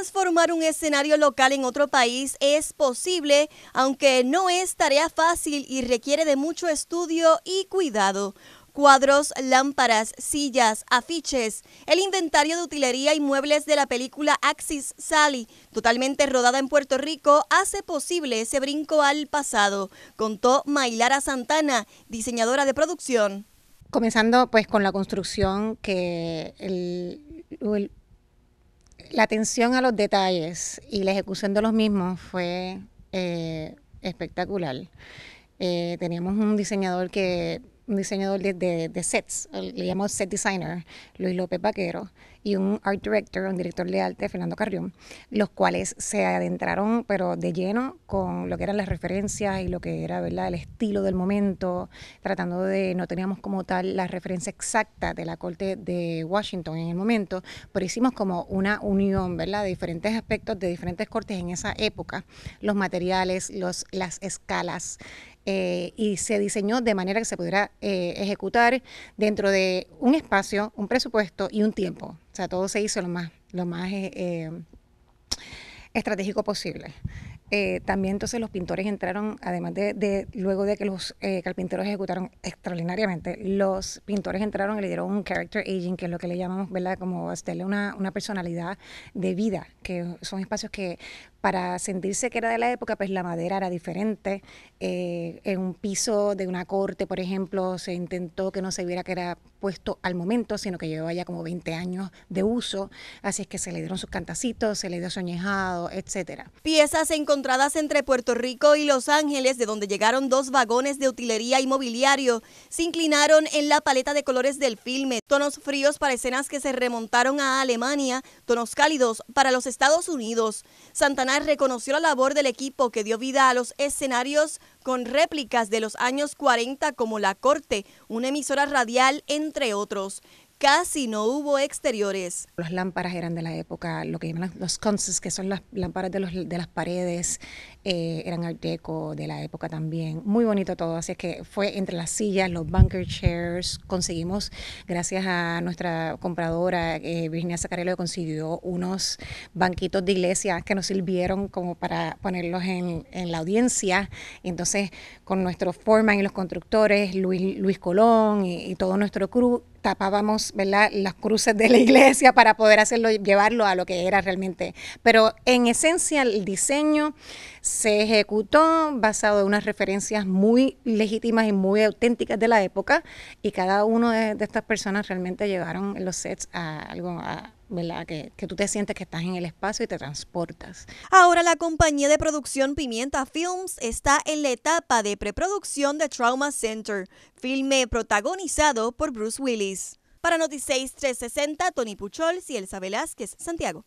Transformar un escenario local en otro país es posible, aunque no es tarea fácil y requiere de mucho estudio y cuidado. Cuadros, lámparas, sillas, afiches, el inventario de utilería y muebles de la película Axis Sally, totalmente rodada en Puerto Rico, hace posible ese brinco al pasado, contó Mailara Santana, diseñadora de producción. Comenzando pues con la construcción que el, el la atención a los detalles y la ejecución de los mismos fue eh, espectacular. Eh, teníamos un diseñador que un diseñador de, sets, le llamamos set designer, Luis López Vaquero, y un art director, un director de arte, Fernando Carrión, los cuales se adentraron pero de lleno con lo que eran las referencias y lo que era ¿verdad? el estilo del momento, tratando de, no teníamos como tal la referencia exacta de la corte de Washington en el momento, pero hicimos como una unión ¿verdad? de diferentes aspectos de diferentes cortes en esa época, los materiales, los, las escalas, eh, y se diseñó de manera que se pudiera eh, ejecutar dentro de un espacio, un presupuesto y un tiempo. O sea, todo se hizo lo más, lo más eh, estratégico posible. también entonces los pintores entraron, además de, luego de que los carpinteros ejecutaron extraordinariamente, los pintores entraron y le dieron un character aging, que es lo que le llamamos, ¿verdad? Como hacerle una, una personalidad de vida, que son espacios que para sentirse que era de la época, pues la madera era diferente. Eh, en un piso de una corte, por ejemplo, se intentó que no se viera que era puesto al momento, sino que llevaba ya como 20 años de uso. Así es que se le dieron sus cantacitos, se le dio soñejado, etcétera. Piezas encontradas entre Puerto Rico y Los Ángeles, de donde llegaron dos vagones de utilería y mobiliario, se inclinaron en la paleta de colores del filme. Tonos fríos para escenas que se remontaron a Alemania, tonos cálidos para los Estados Unidos. Santana reconoció la labor del equipo que dio vida a los escenarios con réplicas de los años 40 como La Corte, una emisora radial, entre otros casi no hubo exteriores. Las lámparas eran de la época, lo que llaman los conses, que son las lámparas de, los, de las paredes, eh, eran art deco de la época también. Muy bonito todo, así es que fue entre las sillas, los bunker chairs, conseguimos, gracias a nuestra compradora eh, Virginia Zacarello, consiguió unos banquitos de iglesia que nos sirvieron como para ponerlos en, la audiencia. entonces, con nuestro foreman y los constructores, Luis, Luis Colón y todo nuestro crew, tapábamos las cruces de la iglesia para poder hacerlo, llevarlo a lo que era realmente. Pero en esencia el diseño se ejecutó basado en unas referencias muy legítimas y muy auténticas de la época y cada una de, de, estas personas realmente llevaron los sets a algo a, que, tú te sientes que estás en el espacio y te transportas. Ahora la compañía de producción Pimienta Films está en la etapa de preproducción de Trauma Center, filme protagonizado por Bruce Willis. Para Noticias 360, Tony Puchol, Elsa Velázquez, Santiago.